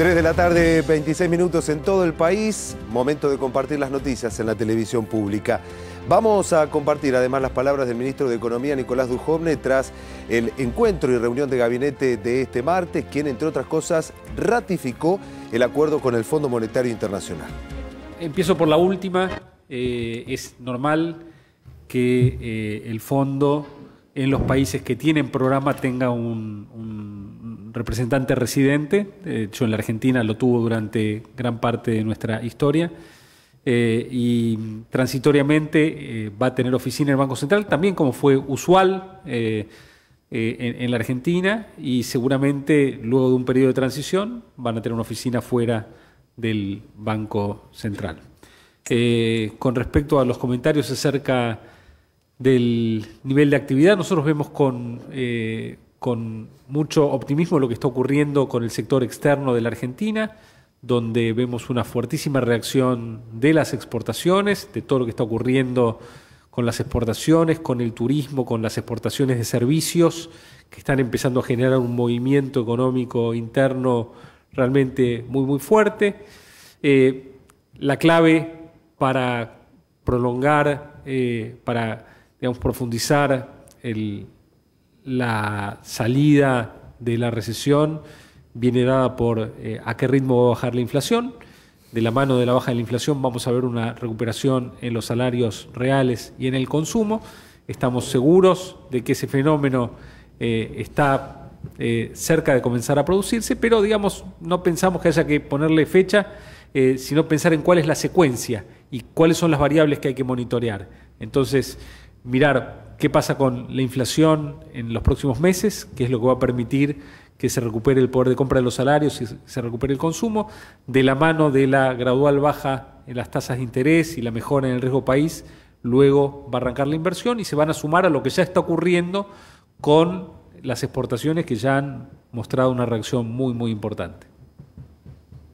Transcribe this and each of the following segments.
3 de la tarde, 26 minutos en todo el país, momento de compartir las noticias en la televisión pública. Vamos a compartir además las palabras del ministro de Economía, Nicolás Dujovne, tras el encuentro y reunión de gabinete de este martes, quien, entre otras cosas, ratificó el acuerdo con el Fondo Monetario Internacional. Empiezo por la última. Eh, es normal que eh, el fondo en los países que tienen programa tenga un representante residente, de hecho en la Argentina lo tuvo durante gran parte de nuestra historia, eh, y transitoriamente eh, va a tener oficina en el Banco Central, también como fue usual eh, en, en, la Argentina, y seguramente luego de un periodo de transición van a tener una oficina fuera del Banco Central. con respecto a los comentarios acerca del nivel de actividad, nosotros vemos con con mucho optimismo lo que está ocurriendo con el sector externo de la Argentina, donde vemos una fuertísima reacción de las exportaciones, de todo lo que está ocurriendo con las exportaciones, con el turismo, con las exportaciones de servicios, que están empezando a generar un movimiento económico interno realmente muy, muy fuerte. Eh, la clave para prolongar, eh, para digamos, profundizar el, la salida de la recesión viene dada por eh, a qué ritmo va a bajar la inflación. De la mano de la baja de la inflación vamos a ver una recuperación en los salarios reales y en el consumo. Estamos seguros de que ese fenómeno eh, está eh, cerca de comenzar a producirse, pero digamos, no pensamos que haya que ponerle fecha, sino pensar en cuál es la secuencia y cuáles son las variables que hay que monitorear. Entonces, mirar qué pasa con la inflación en los próximos meses, qué es lo que va a permitir que se recupere el poder de compra de los salarios y se recupere el consumo, de la mano de la gradual baja en las tasas de interés y la mejora en el riesgo país, luego va a arrancar la inversión y se van a sumar a lo que ya está ocurriendo con las exportaciones que ya han mostrado una reacción muy, muy importante.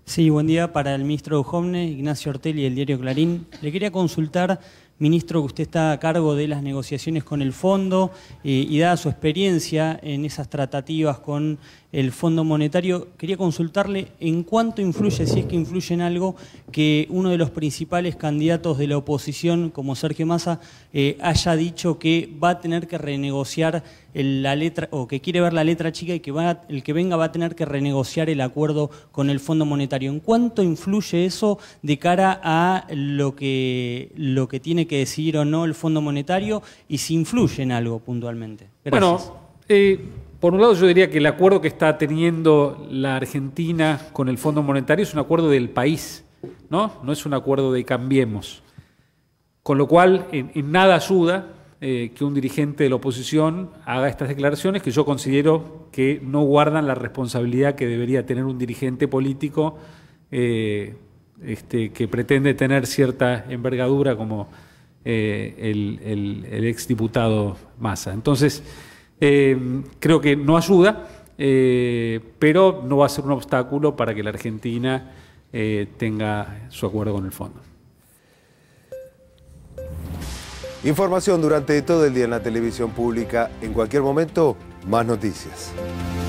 Sí, buen día para el ministro Ujomne, Ignacio Ortelli, del diario Clarín. Le quería consultar Ministro, que usted está a cargo de las negociaciones con el fondo eh, y dada su experiencia en esas tratativas con el Fondo Monetario, quería consultarle en cuánto influye, si es que influye en algo, que uno de los principales candidatos de la oposición, como Sergio Massa, eh, haya dicho que va a tener que renegociar la letra o que quiere ver la letra chica y que va el que venga va a tener que renegociar el acuerdo con el Fondo Monetario. ¿En cuánto influye eso de cara a lo que lo que tiene que decidir o no el Fondo Monetario y si influye en algo puntualmente? Bueno, eh, por un lado yo diría que el acuerdo que está teniendo la Argentina con el Fondo Monetario es un acuerdo del país, ¿no? No es un acuerdo de cambiemos. Con lo cual, en nada ayuda eh, que un dirigente de la oposición haga estas declaraciones que yo considero que no guardan la responsabilidad que debería tener un dirigente político eh, este, que pretende tener cierta envergadura como eh, el, ex el, exdiputado Massa. Entonces, creo que no ayuda, pero no va a ser un obstáculo para que la Argentina tenga su acuerdo con el fondo. Información durante todo el día en la televisión pública. En cualquier momento, más noticias.